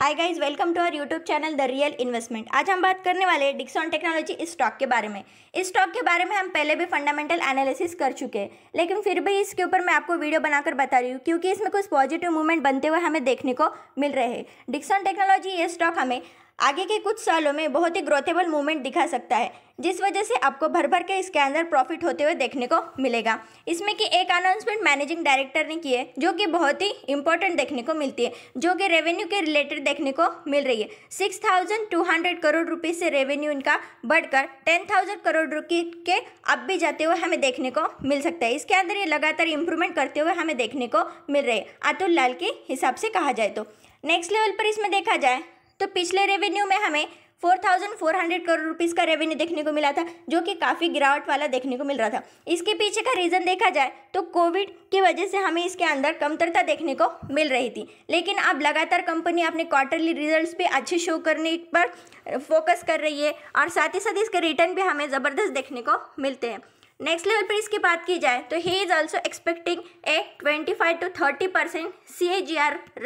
hi guys welcome to our YouTube channel the real investment आज हम बात करने वाले हैं डिक्सॉन टेक्नोलॉजी इस स्टॉक के बारे में इस स्टॉक के बारे में हम पहले भी फंडामेंटल एनालिसिस कर चुके हैं लेकिन फिर भी इसके ऊपर मैं आपको वीडियो बनाकर बता रही हूँ क्योंकि इसमें कुछ पॉजिटिव मूवमेंट बनते हुए हमें देखने को मिल रहे हैं डिक्सॉन टेक्नोलॉजी ये स्टॉक हमें आगे के कुछ सालों में बहुत ही ग्रोथेबल मूवमेंट दिखा सकता है जिस वजह से आपको भर भर के इसके अंदर प्रॉफिट होते हुए देखने को मिलेगा इसमें कि एक अनाउंसमेंट मैनेजिंग डायरेक्टर ने की है जो कि बहुत ही इंपॉर्टेंट देखने को मिलती है जो कि रेवेन्यू के रिलेटेड देखने को मिल रही है six thousand two hundred crore rupees से रेवेन्यू इनका बढ़कर टेन थाउजेंड करोड़ रुपी के अब भी जाते हुए हमें देखने को मिल सकता है इसके अंदर ये लगातार इंप्रूवमेंट करते हुए हमें देखने को मिल रही है अतुल लाल के हिसाब से कहा जाए तो नेक्स्ट लेवल पर इसमें देखा जाए तो पिछले रेवेन्यू में हमें 4,400 करोड़ रुपीस का रेवेन्यू देखने को मिला था जो कि काफ़ी गिरावट वाला देखने को मिल रहा था इसके पीछे का रीज़न देखा जाए तो कोविड की वजह से हमें इसके अंदर कमतरता देखने को मिल रही थी लेकिन अब लगातार कंपनी अपने क्वार्टरली रिजल्ट्स भी अच्छे शो करने पर फोकस कर रही है और साथ ही साथ इसके रिटर्न भी हमें ज़बरदस्त देखने को मिलते हैं नेक्स्ट लेवल पर इसकी बात की जाए तो he is also expecting a 25 to 30 percent सी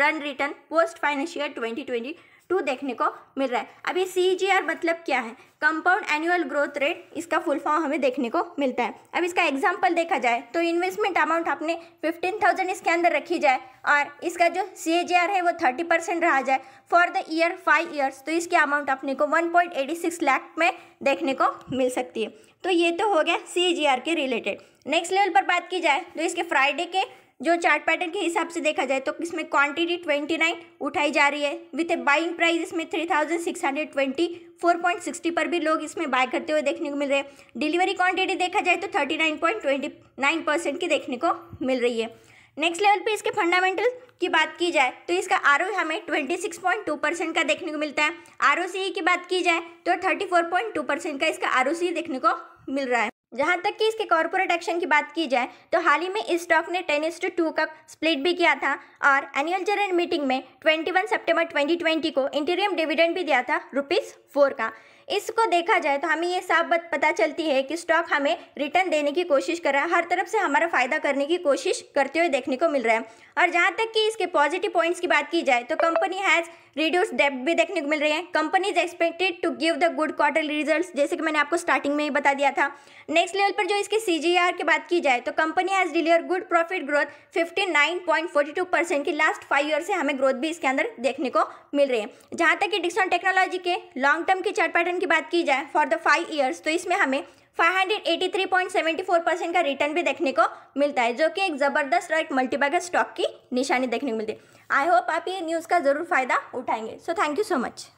रन return post financial twenty two देखने को मिल रहा है अब ये सी जी आर मतलब क्या है कंपाउंड एनुअल ग्रोथ रेट इसका फुल फॉर्म हमें देखने को मिलता है अब इसका एग्जाम्पल देखा जाए तो इन्वेस्टमेंट अमाउंट आपने फिफ्टीन थाउजेंड इसके अंदर रखी जाए और इसका जो सी ए जी आर है वो थर्टी परसेंट रहा जाए for the year five years तो इसकी अमाउंट अपने को one point eighty six lakh में देखने को मिल सकती है तो ये तो हो गया सी जी आर के रिलेटेड नेक्स्ट लेवल पर बात की जाए तो इसके फ्राइडे के जो चार्ट पैटर्न के हिसाब से देखा जाए तो इसमें क्वांटिटी ट्वेंटी नाइन उठाई जा रही है विथ ए बाइंग प्राइस इसमें three thousand six hundred twenty four point sixty पर भी लोग इसमें बाय करते हुए देखने को मिल रहे हैं डिलीवरी क्वांटिटी देखा जाए तो thirty nine point twenty nine percent की देखने को मिल रही है नेक्स्ट लेवल पे इसके फंडामेंटल की बात की जाए तो इसका आर हमें twenty six point two percent का देखने को मिलता है आर e की बात की जाए तो thirty four point two percent का इसका आर e देखने को मिल रहा है जहां तक कि इसके कॉरपोरेट एक्शन की बात की जाए तो हाल ही में इस स्टॉक ने टेन इंस टू का स्प्लिट भी किया था और एनुअल जनरल मीटिंग में 21 सितंबर 2020 को इंटीरियम डिविडेंड भी दिया था रुपीज़ फोर का इसको देखा जाए तो हमें ये साफ पता चलती है कि स्टॉक हमें रिटर्न देने की कोशिश कर रहा है हर तरफ से हमारा फ़ायदा करने की कोशिश करते हुए देखने को मिल रहा है और जहाँ तक कि इसके पॉजिटिव पॉइंट्स की बात की जाए तो कंपनी हैज़ रिड्यूस डेप भी देखने को मिल रही है company is expected to give the good quarterly result जैसे कि मैंने आपको स्टार्टिंग में ही बता दिया था नेक्स्ट लेवल पर जो इसके सी जी आर की बात की जाए तो company has deliver good profit growth fifty nine point forty two percent की लास्ट फाइव ईयर से हमें ग्रोथ भी इसके अंदर देखने को मिल रही है जहाँ तक कि डिक्सन टेक्नोलॉजी के लॉन्ग टर्म की चार्ट रिटर्न की बात की जाए फॉर द फाइव ईयर्स तो इसमें हमें 583.74 परसेंट का रिटर्न भी देखने को मिलता है जो कि एक ज़बरदस्त और एक मल्टीबैगर स्टॉक की निशानी देखने को मिलती है आई होप आप ये न्यूज़ का ज़रूर फ़ायदा उठाएंगे so thank you so much